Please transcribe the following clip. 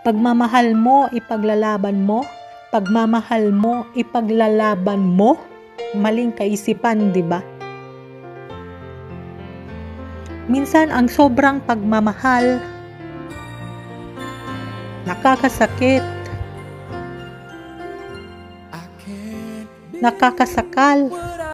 Pagmamahal mo, ipaglalaban mo. Pagmamahal mo, ipaglalaban mo. Maling kaisipan, di ba? Minsan ang sobrang pagmamahal nakakasakit, nakakasakal,